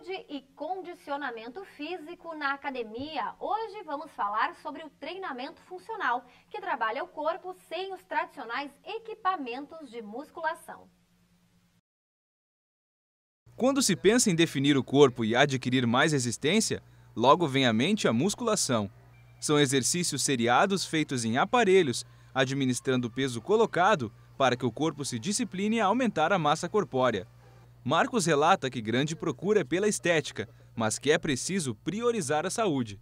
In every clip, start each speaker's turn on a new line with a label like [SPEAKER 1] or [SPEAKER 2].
[SPEAKER 1] saúde e condicionamento físico na academia. Hoje vamos falar sobre o treinamento funcional, que trabalha o corpo sem os tradicionais equipamentos de musculação.
[SPEAKER 2] Quando se pensa em definir o corpo e adquirir mais resistência, logo vem à mente a musculação. São exercícios seriados feitos em aparelhos, administrando o peso colocado para que o corpo se discipline a aumentar a massa corpórea. Marcos relata que grande procura é pela estética, mas que é preciso priorizar a saúde.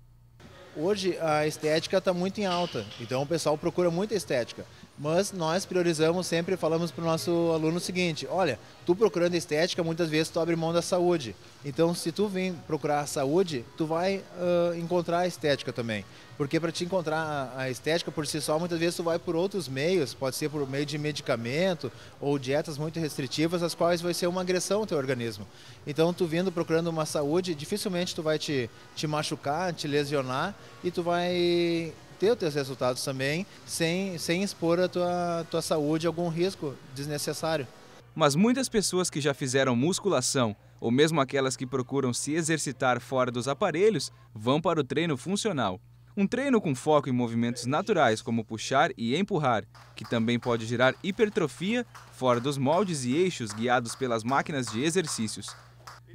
[SPEAKER 3] Hoje a estética está muito em alta, então o pessoal procura muita estética. Mas nós priorizamos sempre, falamos para o nosso aluno o seguinte, olha, tu procurando estética, muitas vezes tu abre mão da saúde. Então, se tu vir procurar a saúde, tu vai uh, encontrar a estética também. Porque para te encontrar a, estética por si só, muitas vezes tu vai por outros meios, pode ser por meio de medicamento ou dietas muito restritivas, as quais vai ser uma agressão ao teu organismo. Então, tu vindo procurando uma saúde, dificilmente tu vai te, te machucar, te lesionar e tu vai ter os teus resultados também, sem, sem expor a tua, tua saúde a algum risco desnecessário.
[SPEAKER 2] Mas muitas pessoas que já fizeram musculação, ou mesmo aquelas que procuram se exercitar fora dos aparelhos, vão para o treino funcional. Um treino com foco em movimentos naturais, como puxar e empurrar, que também pode gerar hipertrofia fora dos moldes e eixos guiados pelas máquinas de exercícios.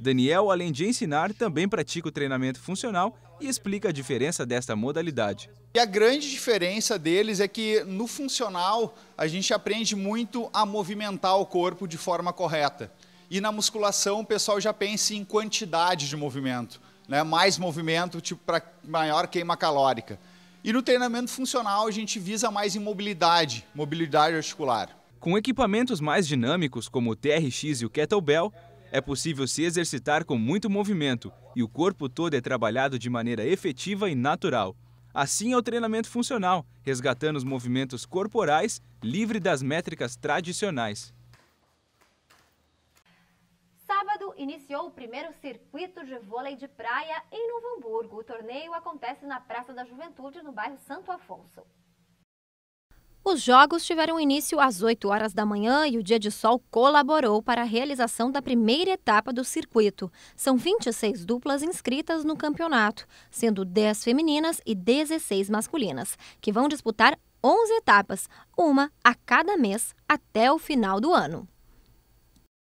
[SPEAKER 2] Daniel, além de ensinar, também pratica o treinamento funcional e explica a diferença desta modalidade. E a grande diferença deles é que no funcional a gente aprende muito a movimentar o corpo de forma correta. E na musculação o pessoal já pensa em quantidade de movimento, né? mais movimento tipo, para maior queima calórica. E no treinamento funcional a gente visa mais em mobilidade, mobilidade articular. Com equipamentos mais dinâmicos como o TRX e o Kettlebell, é possível se exercitar com muito movimento e o corpo todo é trabalhado de maneira efetiva e natural. Assim é o treinamento funcional, resgatando os movimentos corporais livre das métricas tradicionais.
[SPEAKER 1] Sábado iniciou o primeiro circuito de vôlei de praia em Novo Hamburgo. O torneio acontece na Praça da Juventude, no bairro Santo Afonso. Os jogos tiveram início às 8 horas da manhã e o dia de sol colaborou para a realização da primeira etapa do circuito. São 26 duplas inscritas no campeonato, sendo 10 femininas e 16 masculinas, que vão disputar 11 etapas, uma a cada mês até o final do ano.